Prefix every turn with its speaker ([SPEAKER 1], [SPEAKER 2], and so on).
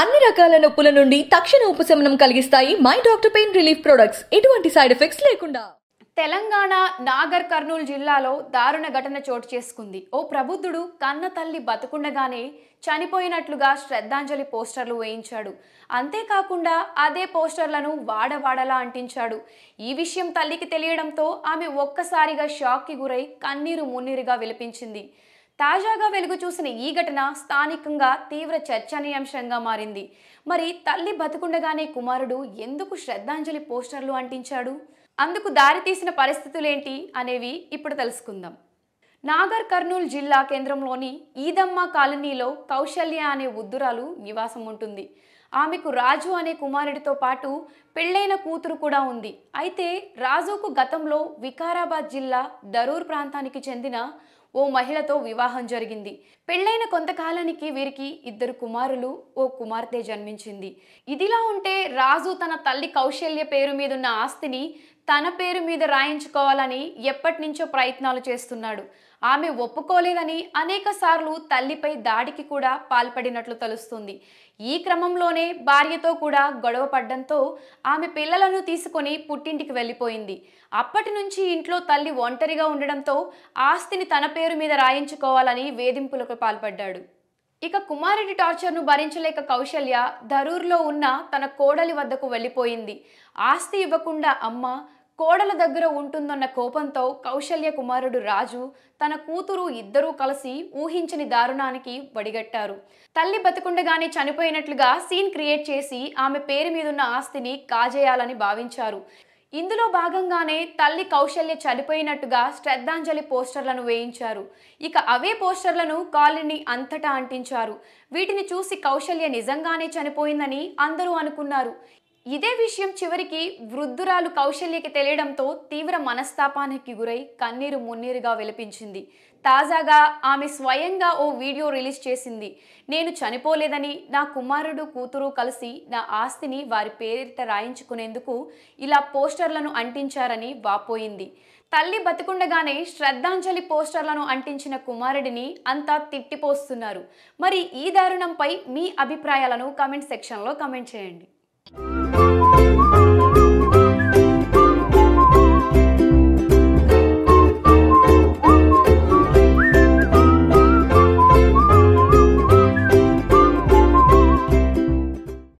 [SPEAKER 1] అన్ని రకాల నొప్పుల నుండి తక్షణ ఉపశమనం కలిగిస్తాయి my doctor pain relief products ఎటువంటి సైడ్ ఎఫెక్ట్స్ లేకుండా తెలంగాణ నాగర్ కర్నూలు జిల్లాలో దారుణ ఘటన చోటు చేసుకుంది ఓ ప్రబుద్ధుడు కన్న తల్లి బతుకుండగానే చనిపోయినట్లుగా శ్రద్ధాంజలి పోస్టర్లు వేయించాడు అంతేకాకుండా అదే పోస్టర్లను వాడవాడలా అంటించాడు ఈ విషయం తల్లికి తెలియడంతో ఆమె ఒక్కసారిగా షాక్కి గురై కన్నీరు మున్నీరుగా విలిపించింది తాజాగా వెలుగు చూసిన ఈ ఘటన స్థానికంగా తీవ్ర చర్చనీయాంశంగా మారింది మరి తల్లి బతుకుండగానే కుమారుడు ఎందుకు శ్రద్ధాంజలి పోస్టర్లు అంటించాడు అందుకు దారితీసిన పరిస్థితులేంటి అనేవి ఇప్పుడు తెలుసుకుందాం నాగర్ కర్నూలు జిల్లా కేంద్రంలోని ఈదమ్మ కాలనీలో కౌశల్య అనే ఉద్దురాలు నివాసం ఉంటుంది ఆమెకు రాజు అనే కుమారుడితో పాటు పెళ్ళైన కూతురు కూడా ఉంది అయితే రాజుకు గతంలో వికారాబాద్ జిల్లా దరూర్ ప్రాంతానికి చెందిన ఓ మహిళతో వివాహం జరిగింది పెళ్లైన కొంతకాలానికి వీరికి ఇద్దరు కుమారులు ఓ కుమార్తె జన్మించింది ఇదిలా ఉంటే రాజు తన తల్లి కౌశల్య పేరు మీదున్న ఆస్తిని తన పేరు మీద రాయించుకోవాలని ఎప్పటి నుంచో ప్రయత్నాలు చేస్తున్నాడు ఆమె ఒప్పుకోలేదని అనేక సార్లు తల్లిపై దాడికి కూడా పాల్పడినట్లు తెలుస్తుంది ఈ క్రమంలోనే భార్యతో కూడా గొడవ పడ్డంతో ఆమె పిల్లలను తీసుకొని పుట్టింటికి వెళ్ళిపోయింది అప్పటి నుంచి ఇంట్లో తల్లి ఒంటరిగా ఉండడంతో ఆస్తిని తన పేరు మీద రాయించుకోవాలని వేధింపులకు పాల్పడ్డాడు ఇక కుమారుడి టార్చర్ను భరించలేక కౌశల్య ధరూర్లో ఉన్న తన కోడలి వద్దకు వెళ్ళిపోయింది ఆస్తి ఇవ్వకుండా అమ్మ కోడల దగ్గర ఉంటుందన్న కోపంతో కౌశల్య కుమారుడు రాజు తన కూతురు ఇద్దరూ కలిసి ఊహించని దారుణానికి వడిగట్టారు తల్లి బతికుండగానే చనిపోయినట్లుగా సీన్ క్రియేట్ చేసి ఆమె పేరు మీదున్న ఆస్తిని కాజేయాలని భావించారు ఇందులో భాగంగానే తల్లి కౌశల్య చనిపోయినట్టుగా శ్రద్ధాంజలి పోస్టర్లను వేయించారు ఇక అవే పోస్టర్లను కాలనీ అంతటా అంటించారు వీటిని చూసి కౌశల్య నిజంగానే చనిపోయిందని అందరూ అనుకున్నారు ఇదే విషయం చివరికి వృద్ధురాలు కౌశల్యకి తెలియడంతో తీవ్ర మనస్తాపానికి గురై కన్నీరు మున్నీరుగా విలపించింది తాజాగా ఆమె స్వయంగా ఓ వీడియో రిలీజ్ చేసింది నేను చనిపోలేదని నా కుమారుడు కూతురు కలిసి నా ఆస్తిని వారి పేరిట రాయించుకునేందుకు ఇలా పోస్టర్లను అంటించారని వాపోయింది తల్లి బతికుండగానే శ్రద్ధాంజలి పోస్టర్లను అంటించిన కుమారుడిని అంతా తిట్టిపోస్తున్నారు మరి ఈ దారుణంపై మీ అభిప్రాయాలను కమెంట్ సెక్షన్లో కమెంట్ చేయండి